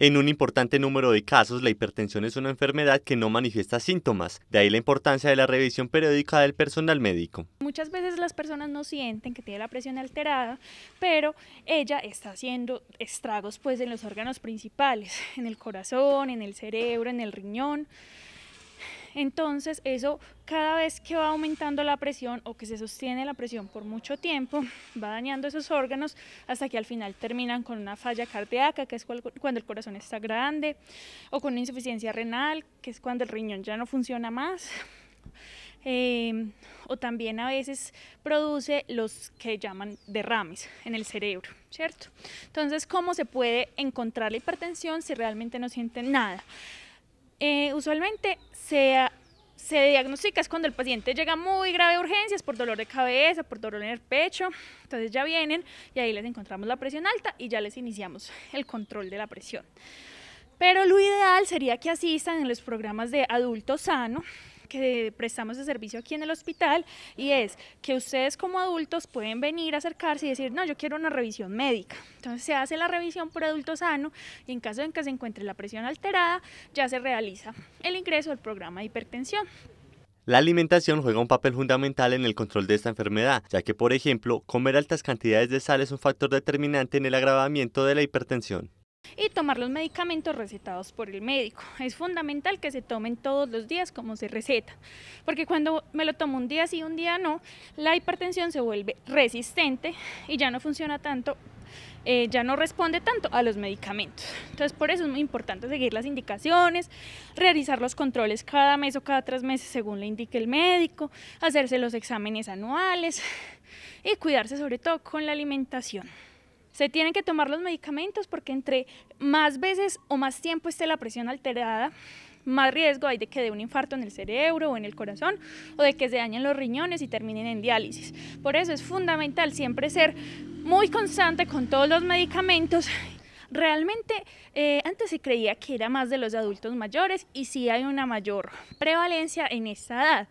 En un importante número de casos, la hipertensión es una enfermedad que no manifiesta síntomas, de ahí la importancia de la revisión periódica del personal médico. Muchas veces las personas no sienten que tiene la presión alterada, pero ella está haciendo estragos pues en los órganos principales, en el corazón, en el cerebro, en el riñón. Entonces eso cada vez que va aumentando la presión o que se sostiene la presión por mucho tiempo, va dañando esos órganos hasta que al final terminan con una falla cardíaca, que es cuando el corazón está grande, o con insuficiencia renal, que es cuando el riñón ya no funciona más. Em, o también a veces produce los que llaman derrames en el cerebro, ¿cierto? Entonces, ¿cómo se puede encontrar la hipertensión si realmente no sienten nada? Eh, usualmente se, se diagnostica es cuando el paciente llega muy grave a urgencias por dolor de cabeza, por dolor en el pecho. Entonces ya vienen y ahí les encontramos la presión alta y ya les iniciamos el control de la presión. Pero lo ideal sería que asistan en los programas de adulto sano, que prestamos de servicio aquí en el hospital y es que ustedes como adultos pueden venir a acercarse y decir, no, yo quiero una revisión médica. Entonces se hace la revisión por adulto sano y en caso en que se encuentre la presión alterada, ya se realiza el ingreso al programa de hipertensión. La alimentación juega un papel fundamental en el control de esta enfermedad, ya que, por ejemplo, comer altas cantidades de sal es un factor determinante en el agravamiento de la hipertensión y tomar los medicamentos recetados por el médico. Es fundamental que se tomen todos los días como se receta, porque cuando me lo tomo un día sí, un día no, la hipertensión se vuelve resistente y ya no funciona tanto, eh, ya no responde tanto a los medicamentos. Entonces por eso es muy importante seguir las indicaciones, realizar los controles cada mes o cada tres meses según le indique el médico, hacerse los exámenes anuales y cuidarse sobre todo con la alimentación. Se tienen que tomar los medicamentos porque entre más veces o más tiempo esté la presión alterada, más riesgo hay de que dé un infarto en el cerebro o en el corazón o de que se dañen los riñones y terminen en diálisis. Por eso es fundamental siempre ser muy constante con todos los medicamentos. Realmente eh, antes se creía que era más de los adultos mayores y sí hay una mayor prevalencia en esa edad.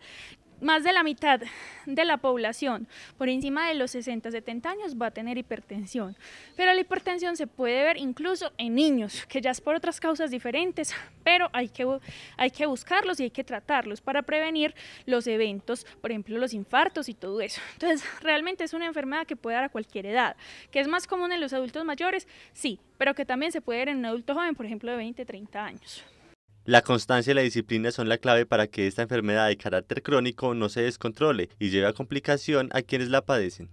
Más de la mitad de la población por encima de los 60, 70 años va a tener hipertensión, pero la hipertensión se puede ver incluso en niños, que ya es por otras causas diferentes, pero hay que, hay que buscarlos y hay que tratarlos para prevenir los eventos, por ejemplo, los infartos y todo eso. Entonces, realmente es una enfermedad que puede dar a cualquier edad, que es más común en los adultos mayores, sí, pero que también se puede ver en un adulto joven, por ejemplo, de 20, 30 años. La constancia y la disciplina son la clave para que esta enfermedad de carácter crónico no se descontrole y lleve a complicación a quienes la padecen.